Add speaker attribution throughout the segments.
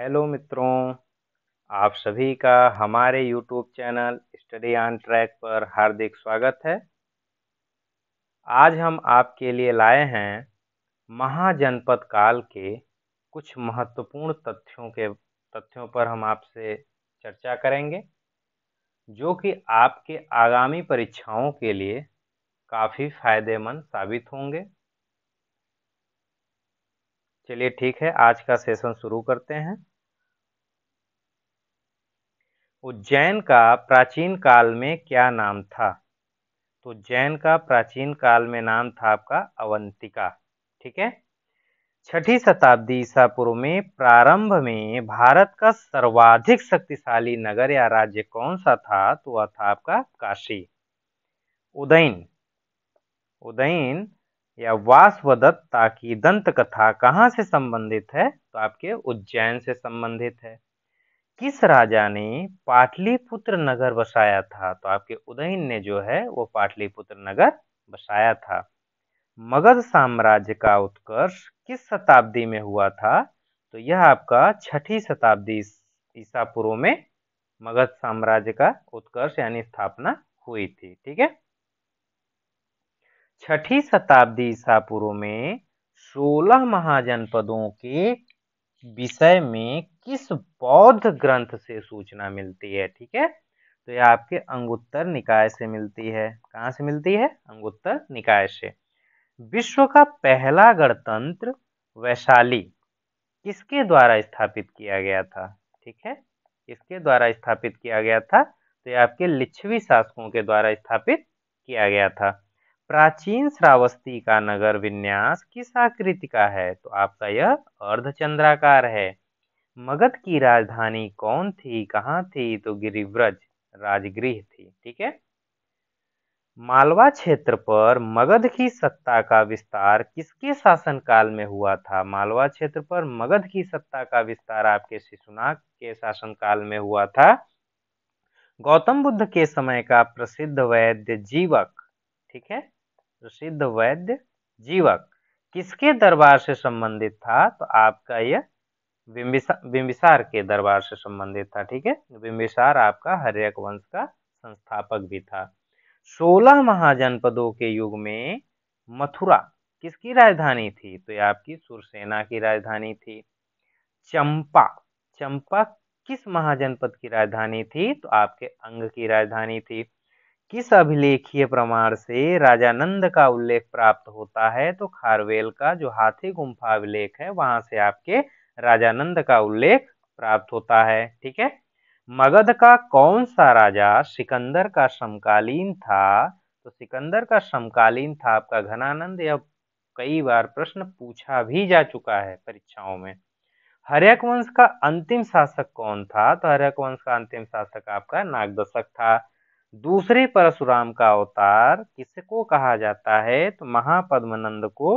Speaker 1: hello मित्रों आप सभी का हमारे YouTube channel study on track पर हार्दिक स्वागत है आज हम आपके लिए लाए हैं महाजनपद काल के कुछ महत्वपूर्ण तथ्यों के तथ्यों पर हम आपसे चर्चा करेंगे जो कि आपके आगामी परीक्षाओं के लिए काफ़ी फायदेमंद साबित होंगे चलिए ठीक है आज का सेशन शुरू करते हैं उज्जैन का प्राचीन काल में क्या नाम था तो जैन का प्राचीन काल में नाम था आपका अवंतिका ठीक है छठी शताब्दी ईसा पूर्व में प्रारंभ में भारत का सर्वाधिक शक्तिशाली नगर या राज्य कौन सा था तो वह था आपका काशी उदयन उदयन या वासवदत्त ताकि दंत कथा कहाँ से संबंधित है तो आपके उज्जैन से संबंधित है किस राजा ने पाटलिपुत्र नगर बसाया था तो आपके उदयन ने जो है वो पाटलिपुत्र नगर बसाया था मगध साम्राज्य का उत्कर्ष किस शताब्दी में हुआ था तो यह आपका छठी शताब्दी ईसा पूर्व में मगध साम्राज्य का उत्कर्ष यानी स्थापना हुई थी ठीक है छठी शताब्दी ईसा पूर्व में सोलह महाजनपदों के विषय में किस बौद्ध ग्रंथ से सूचना मिलती है ठीक है तो यह आपके अंगुत्तर निकाय से मिलती है कहाँ से मिलती है अंगुत्तर निकाय से विश्व का पहला गणतंत्र वैशाली किसके द्वारा स्थापित किया गया था ठीक है किसके द्वारा स्थापित किया गया था तो ये आपके लिच्छवी शासकों के द्वारा स्थापित किया गया था प्राचीन श्रावस्ती का नगर विन्यास किस आकृति का है तो आपका यह अर्धचंद्राकार है मगध की राजधानी कौन थी कहाँ थी तो गिरिव्रज राजगृह थी ठीक है मालवा क्षेत्र पर मगध की सत्ता का विस्तार किसके शासनकाल में हुआ था मालवा क्षेत्र पर मगध की सत्ता का विस्तार आपके शिशुनाग के शासनकाल में हुआ था गौतम बुद्ध के समय का प्रसिद्ध वैद्य जीवक ठीक है प्रसिद्ध वैद्य जीवक किसके दरबार से संबंधित था तो आपका यह बिंबिसा बिंबिसार के दरबार से संबंधित था ठीक है बिंबिसार आपका हर्यक वंश का संस्थापक भी था सोलह महाजनपदों के युग में मथुरा किसकी राजधानी थी तो ये आपकी सुरसेना की राजधानी थी चंपा चंपा किस महाजनपद की राजधानी थी तो आपके अंग की राजधानी थी किस अभिलेखीय प्रमाण से राजानंद का उल्लेख प्राप्त होता है तो खारवेल का जो हाथी गुम्फा अभिलेख है वहां से आपके राजानंद का उल्लेख प्राप्त होता है ठीक है मगध का कौन सा राजा सिकंदर का समकालीन था तो सिकंदर का समकालीन था आपका घनानंद यह कई बार प्रश्न पूछा भी जा चुका है परीक्षाओं में हरियक वंश का अंतिम शासक कौन था तो हरियक वंश का अंतिम शासक आपका नागदशक था दूसरे परशुराम का अवतार किसको कहा जाता है तो महापद्मनंद को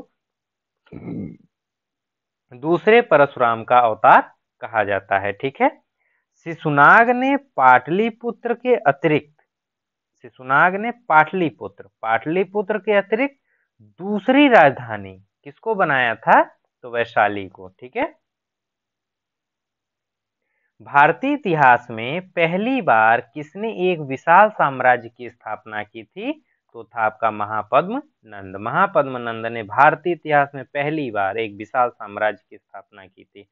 Speaker 1: दूसरे परशुराम का अवतार कहा जाता है ठीक है शिशुनाग ने पाटलिपुत्र के अतिरिक्त शिशुनाग ने पाटलिपुत्र पाटलिपुत्र के अतिरिक्त दूसरी राजधानी किसको बनाया था तो वैशाली को ठीक है भारतीय इतिहास में पहली बार किसने एक विशाल साम्राज्य की स्थापना की थी तो था आपका महापद्म नंद महापद्म नंद ने भारतीय इतिहास में पहली बार एक विशाल साम्राज्य की स्थापना की थी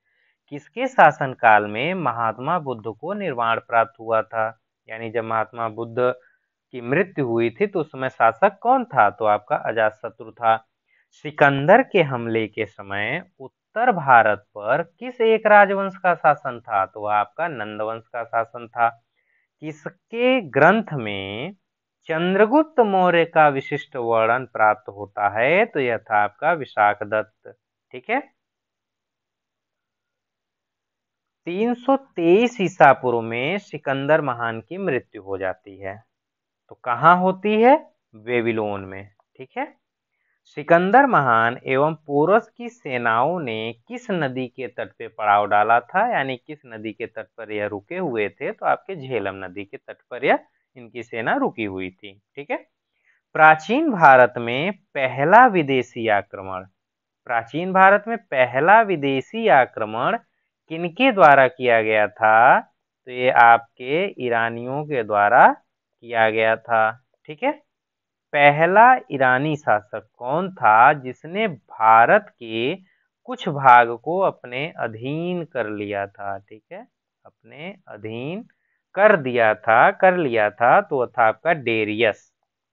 Speaker 1: किसके शासनकाल में महात्मा बुद्ध को निर्वाण प्राप्त हुआ था यानी जब महात्मा बुद्ध की मृत्यु हुई थी तो उस समय शासक कौन था तो आपका अजात शत्रु था सिकंदर के हमले के समय उत्तर भारत पर किस एक राजवंश का शासन था तो आपका नंदवंश का शासन था किसके ग्रंथ में चंद्रगुप्त मौर्य का विशिष्ट वर्णन प्राप्त होता है तो यह था आपका विशाख दत्त ठीक है 323 ईसा पूर्व में सिकंदर महान की मृत्यु हो जाती है तो कहां होती है बेबीलोन में ठीक है सिकंदर महान एवं पोरस की सेनाओं ने किस नदी के तट पर पड़ाव डाला था यानी किस नदी के तट पर यह रुके हुए थे तो आपके झेलम नदी के तट पर यह इनकी सेना रुकी हुई थी ठीक है प्राचीन भारत में पहला विदेशी आक्रमण प्राचीन भारत में पहला विदेशी आक्रमण किनके द्वारा किया गया था तो ये आपके ईरानियों के द्वारा किया गया था ठीक है पहला ईरानी शासक कौन था जिसने भारत के कुछ भाग को अपने अधीन कर लिया था ठीक है अपने अधीन कर दिया था कर लिया था तो वह था आपका डेरियस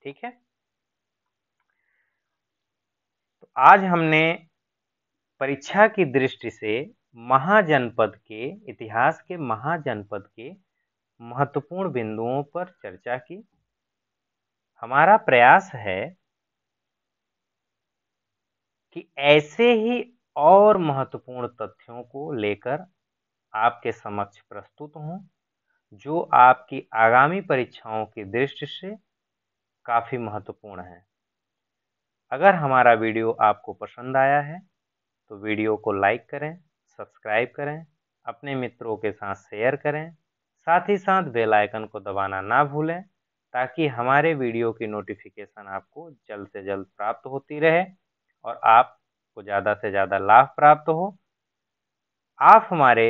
Speaker 1: ठीक है तो आज हमने परीक्षा की दृष्टि से महाजनपद के इतिहास के महाजनपद के महत्वपूर्ण बिंदुओं पर चर्चा की हमारा प्रयास है कि ऐसे ही और महत्वपूर्ण तथ्यों को लेकर आपके समक्ष प्रस्तुत हों जो आपकी आगामी परीक्षाओं की दृष्टि से काफ़ी महत्वपूर्ण है अगर हमारा वीडियो आपको पसंद आया है तो वीडियो को लाइक करें सब्सक्राइब करें अपने मित्रों के साथ शेयर करें साथ ही साथ बेल आइकन को दबाना ना भूलें ताकि हमारे वीडियो की नोटिफिकेशन आपको जल्द से जल्द प्राप्त होती रहे और आपको ज़्यादा से ज़्यादा लाभ प्राप्त हो आप हमारे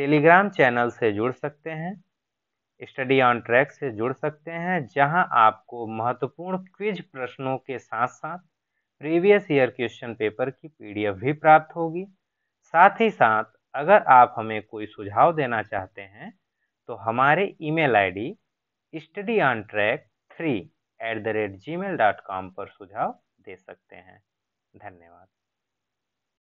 Speaker 1: टेलीग्राम चैनल से जुड़ सकते हैं स्टडी ऑन ट्रैक से जुड़ सकते हैं जहां आपको महत्वपूर्ण क्विज प्रश्नों के साथ साथ प्रीवियस ईयर क्वेश्चन पेपर की पीडीएफ भी प्राप्त होगी साथ ही साथ अगर आप हमें कोई सुझाव देना चाहते हैं तो हमारे email ID study on track three at the rate G mail dot com पर सुझाव दे सकते हैं धन्यवाद